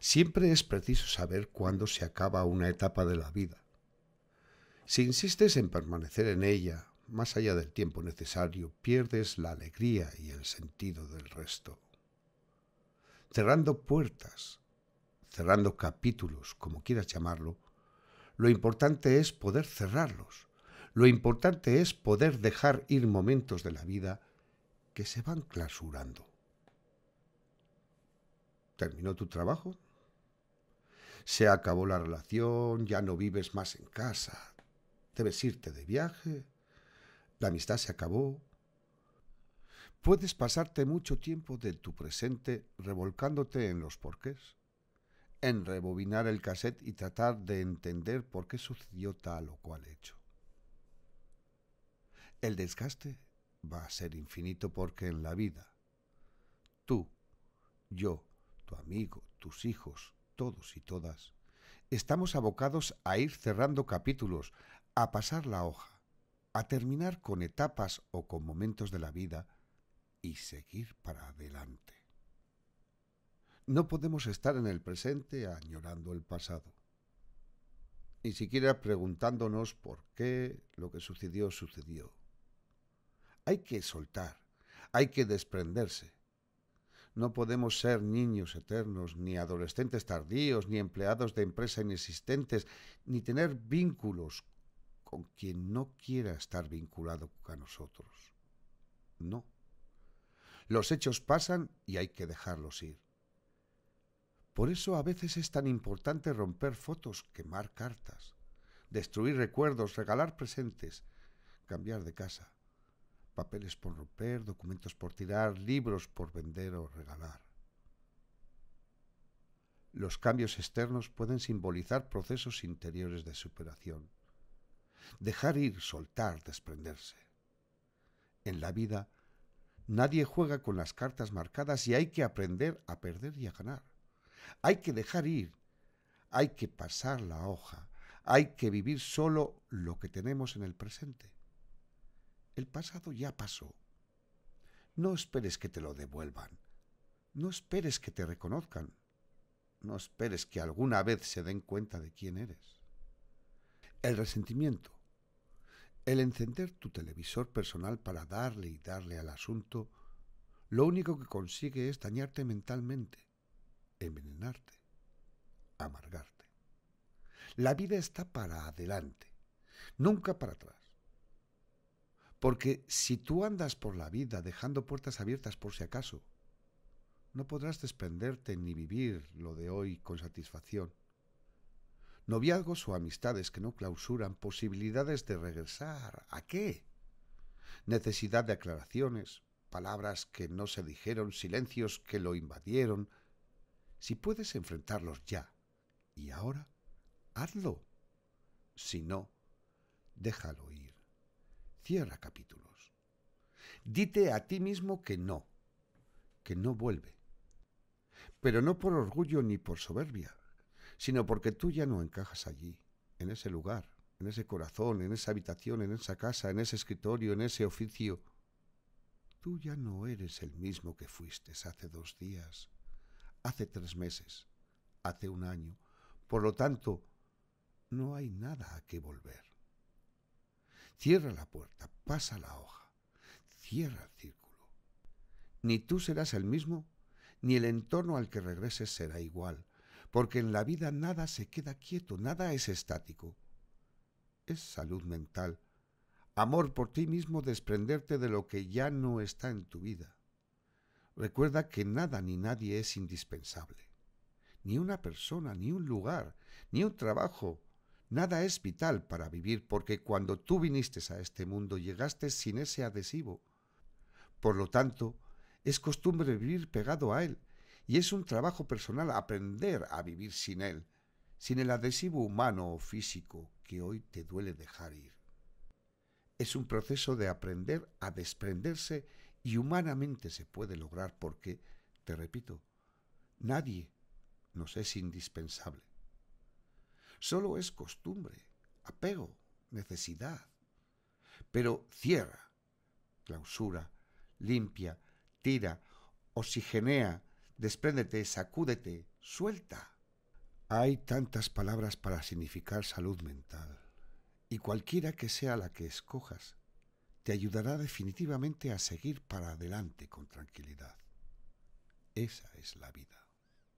Siempre es preciso saber cuándo se acaba una etapa de la vida. Si insistes en permanecer en ella, más allá del tiempo necesario, pierdes la alegría y el sentido del resto. Cerrando puertas, cerrando capítulos, como quieras llamarlo, lo importante es poder cerrarlos. Lo importante es poder dejar ir momentos de la vida que se van clausurando. ¿Terminó tu trabajo? Se acabó la relación, ya no vives más en casa, debes irte de viaje, la amistad se acabó. Puedes pasarte mucho tiempo de tu presente revolcándote en los porqués, en rebobinar el cassette y tratar de entender por qué sucedió tal o cual hecho. El desgaste va a ser infinito porque en la vida, tú, yo, tu amigo, tus hijos, todos y todas, estamos abocados a ir cerrando capítulos, a pasar la hoja, a terminar con etapas o con momentos de la vida y seguir para adelante. No podemos estar en el presente añorando el pasado, ni siquiera preguntándonos por qué lo que sucedió sucedió. Hay que soltar, hay que desprenderse, no podemos ser niños eternos, ni adolescentes tardíos, ni empleados de empresa inexistentes, ni tener vínculos con quien no quiera estar vinculado a nosotros. No. Los hechos pasan y hay que dejarlos ir. Por eso a veces es tan importante romper fotos, quemar cartas, destruir recuerdos, regalar presentes, cambiar de casa papeles por romper, documentos por tirar, libros por vender o regalar. Los cambios externos pueden simbolizar procesos interiores de superación. Dejar ir, soltar, desprenderse. En la vida, nadie juega con las cartas marcadas y hay que aprender a perder y a ganar. Hay que dejar ir, hay que pasar la hoja, hay que vivir solo lo que tenemos en el presente. El pasado ya pasó. No esperes que te lo devuelvan. No esperes que te reconozcan. No esperes que alguna vez se den cuenta de quién eres. El resentimiento. El encender tu televisor personal para darle y darle al asunto, lo único que consigue es dañarte mentalmente, envenenarte, amargarte. La vida está para adelante, nunca para atrás. Porque si tú andas por la vida dejando puertas abiertas por si acaso, no podrás desprenderte ni vivir lo de hoy con satisfacción. Noviazgos o amistades que no clausuran posibilidades de regresar. ¿A qué? Necesidad de aclaraciones, palabras que no se dijeron, silencios que lo invadieron. Si puedes enfrentarlos ya y ahora, hazlo. Si no, déjalo ir. Cierra capítulos. Dite a ti mismo que no, que no vuelve. Pero no por orgullo ni por soberbia, sino porque tú ya no encajas allí, en ese lugar, en ese corazón, en esa habitación, en esa casa, en ese escritorio, en ese oficio. Tú ya no eres el mismo que fuiste hace dos días, hace tres meses, hace un año. Por lo tanto, no hay nada a que volver. Cierra la puerta, pasa la hoja, cierra el círculo. Ni tú serás el mismo, ni el entorno al que regreses será igual, porque en la vida nada se queda quieto, nada es estático. Es salud mental, amor por ti mismo, desprenderte de lo que ya no está en tu vida. Recuerda que nada ni nadie es indispensable. Ni una persona, ni un lugar, ni un trabajo, Nada es vital para vivir porque cuando tú viniste a este mundo llegaste sin ese adhesivo. Por lo tanto, es costumbre vivir pegado a él y es un trabajo personal aprender a vivir sin él, sin el adhesivo humano o físico que hoy te duele dejar ir. Es un proceso de aprender a desprenderse y humanamente se puede lograr porque, te repito, nadie nos es indispensable. Solo es costumbre, apego, necesidad. Pero cierra, clausura, limpia, tira, oxigenea, despréndete, sacúdete, suelta. Hay tantas palabras para significar salud mental, y cualquiera que sea la que escojas, te ayudará definitivamente a seguir para adelante con tranquilidad. Esa es la vida.